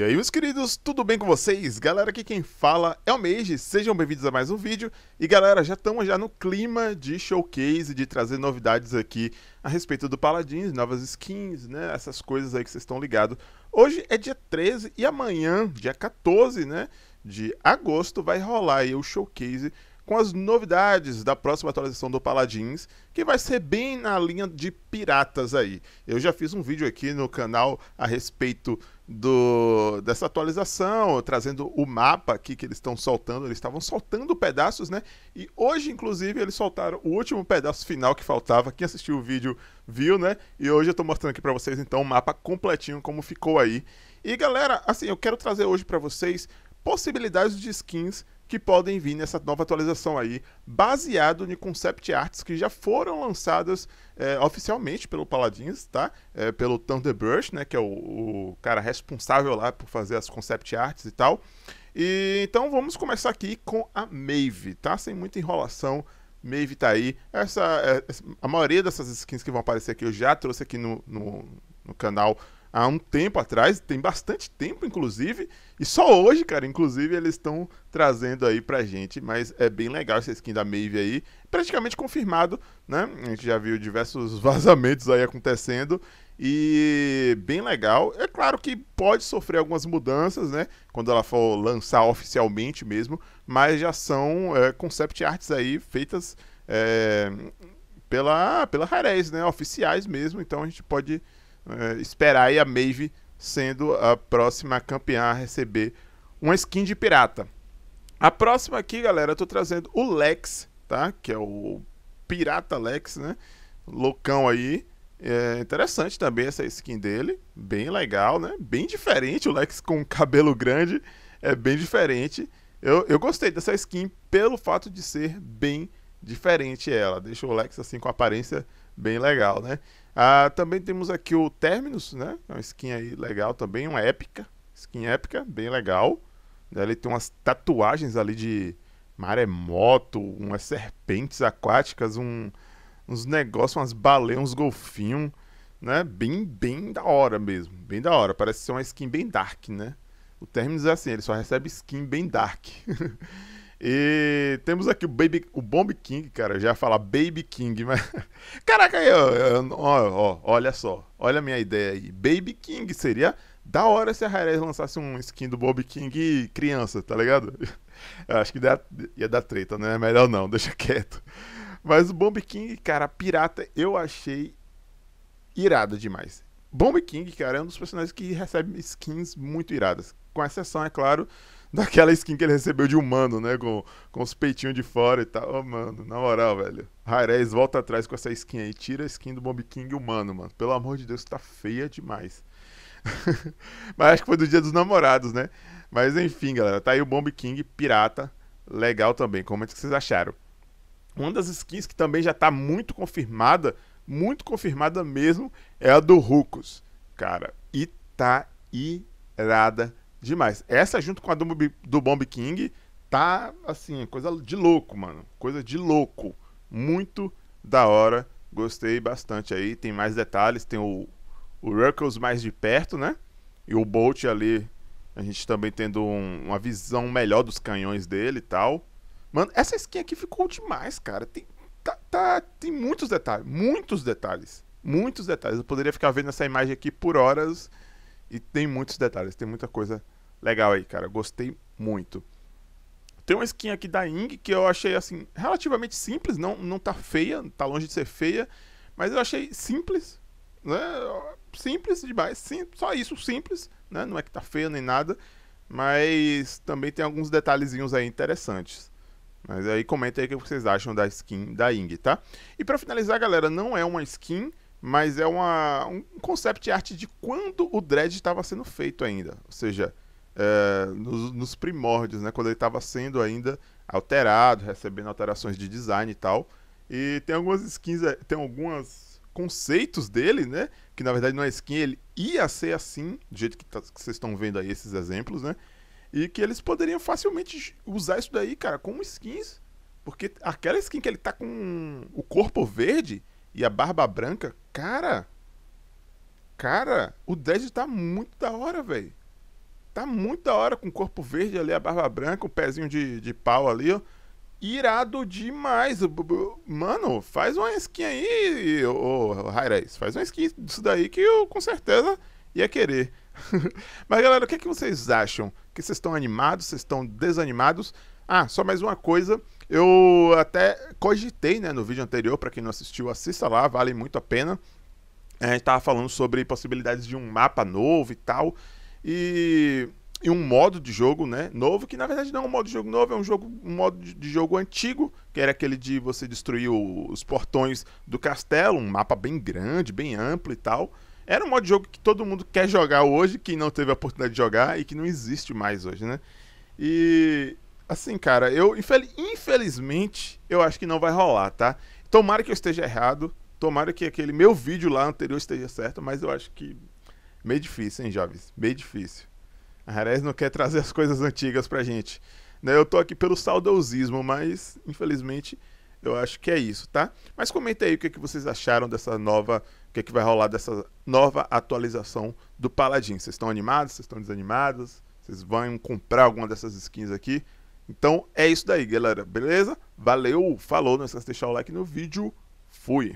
E aí, meus queridos, tudo bem com vocês? Galera, aqui quem fala é o Meiji, sejam bem-vindos a mais um vídeo. E galera, já estamos já no clima de showcase, de trazer novidades aqui a respeito do Paladins, novas skins, né, essas coisas aí que vocês estão ligados. Hoje é dia 13 e amanhã, dia 14, né, de agosto, vai rolar aí o showcase com as novidades da próxima atualização do Paladins, que vai ser bem na linha de piratas aí. Eu já fiz um vídeo aqui no canal a respeito do, dessa atualização, trazendo o mapa aqui que eles estão soltando. Eles estavam soltando pedaços, né? E hoje, inclusive, eles soltaram o último pedaço final que faltava. Quem assistiu o vídeo viu, né? E hoje eu tô mostrando aqui para vocês, então, o mapa completinho, como ficou aí. E, galera, assim, eu quero trazer hoje para vocês possibilidades de skins que podem vir nessa nova atualização aí, baseado em concept arts que já foram lançadas é, oficialmente pelo Paladins, tá? É, pelo Thunderbird, né? Que é o, o cara responsável lá por fazer as concept arts e tal. E, então vamos começar aqui com a Maeve, tá? Sem muita enrolação, Maeve tá aí. É, essa, a maioria dessas skins que vão aparecer aqui eu já trouxe aqui no, no, no canal há um tempo atrás, tem bastante tempo, inclusive, e só hoje, cara, inclusive, eles estão trazendo aí pra gente, mas é bem legal essa skin da Maeve aí, praticamente confirmado, né? A gente já viu diversos vazamentos aí acontecendo, e bem legal. É claro que pode sofrer algumas mudanças, né? Quando ela for lançar oficialmente mesmo, mas já são é, concept arts aí feitas é, pela, pela Harez, né? Oficiais mesmo, então a gente pode uh, esperar aí a Maeve sendo a próxima campeã a receber uma skin de pirata. A próxima aqui, galera, eu tô trazendo o Lex, tá? Que é o pirata Lex, né? Loucão aí. É interessante também essa skin dele, bem legal, né? Bem diferente, o Lex com cabelo grande é bem diferente. Eu, eu gostei dessa skin pelo fato de ser bem diferente ela. Deixa o Lex assim com aparência bem legal, né? Ah, também temos aqui o Terminus, né? É uma skin aí legal também, uma épica. Skin épica, bem legal. Ele tem umas tatuagens ali de maremoto, umas serpentes aquáticas, um, uns negócios, umas baleias, uns golfinhos, né? Bem, bem da hora mesmo, bem da hora. Parece ser uma skin bem dark, né? O Terminus é assim, ele só recebe skin bem dark. E temos aqui o Baby, o Bomb King, cara, já falar Baby King, mas caraca aí, ó, ó, ó, olha só, olha a minha ideia aí. Baby King seria da hora se a Rarez lançasse um skin do bomb King criança, tá ligado? Eu acho que ia dar treta, né? Melhor não, deixa quieto. Mas o Bomb King, cara, pirata, eu achei irado demais. Bomb King, cara, é um dos personagens que recebe skins muito iradas. Com exceção, é claro, daquela skin que ele recebeu de humano, né? Com, com os peitinhos de fora e tal. Oh, mano, na moral, velho. Rairez volta atrás com essa skin aí. Tira a skin do Bomb King humano, mano. Pelo amor de Deus, tá feia demais. Mas acho que foi do dia dos namorados, né? Mas enfim, galera. Tá aí o Bomb King pirata. Legal também. Comenta o que vocês acharam. Uma das skins que também já tá muito confirmada muito confirmada mesmo, é a do Rucos. Cara, e tá irada demais. Essa junto com a do, do Bomb King tá, assim, coisa de louco, mano. Coisa de louco. Muito da hora. Gostei bastante aí. Tem mais detalhes. Tem o, o Ruckles mais de perto, né? E o Bolt ali, a gente também tendo um, uma visão melhor dos canhões dele e tal. Mano, essa skin aqui ficou demais, cara. Tem, tá, tá, tem muitos detalhes, muitos detalhes, muitos detalhes. Eu poderia ficar vendo essa imagem aqui por horas e tem muitos detalhes, tem muita coisa legal aí, cara. Gostei muito. Tem uma skin aqui da Ing que eu achei assim relativamente simples, não não tá feia, tá longe de ser feia, mas eu achei simples, né? Simples demais, sim, só isso, simples, né? Não é que tá feia nem nada, mas também tem alguns detalhezinhos aí interessantes. Mas aí comenta aí o que vocês acham da skin da Ing, tá? E para finalizar, galera, não é uma skin, mas é uma, um concept art de quando o Dread estava sendo feito ainda. Ou seja, é, nos, nos, primórdios, né? Quando ele estava sendo ainda alterado, recebendo alterações de design e tal. E tem algumas skins, é, tem alguns conceitos dele, né? Que na verdade não é skin, ele ia ser assim, do jeito que, tá, que vocês estão vendo aí esses exemplos, né? E que eles poderiam facilmente usar isso daí, cara, como skins. Porque aquela skin que ele tá com o corpo verde e a barba branca, cara. Cara, o Dead tá muito da hora, velho. Tá muito da hora com o corpo verde ali, a barba branca, o pezinho de, de pau ali, ó. Irado demais. Mano, faz uma skin aí, ô oh, Faz uma skin disso daí que eu com certeza ia querer. Mas galera, o que, é que vocês acham? Que vocês estão animados? Vocês estão desanimados? Ah, só mais uma coisa. Eu até cogitei né, no vídeo anterior, para quem não assistiu, assista lá, vale muito a pena. a gente tava falando sobre possibilidades de um mapa novo e tal. E, e, um modo de jogo, né? Novo, que na verdade não é um modo de jogo novo, é um, jogo, um modo de jogo antigo, que era aquele de você destruir o, os portões do castelo, um mapa bem grande, bem amplo e tal. Era um modo de jogo que todo mundo quer jogar hoje, que não teve a oportunidade de jogar e que não existe mais hoje, né? E assim, cara, eu infelizmente eu acho que não vai rolar, tá? Tomara que eu esteja errado, tomara que aquele meu vídeo lá anterior esteja certo, mas eu acho que meio difícil, hein, jovens? Meio difícil. A Rarez não quer trazer as coisas antigas pra gente. Né? Eu tô aqui pelo saudosismo, mas infelizmente eu acho que é isso, tá? Mas comenta aí o que, é que vocês acharam dessa nova. O que, é que vai rolar dessa nova atualização do Paladin. Vocês estão animados? Vocês estão desanimados? Vocês vão comprar alguma dessas skins aqui? Então é isso daí, galera. Beleza? Valeu, falou. Não esqueça de deixar o like no vídeo. Fui.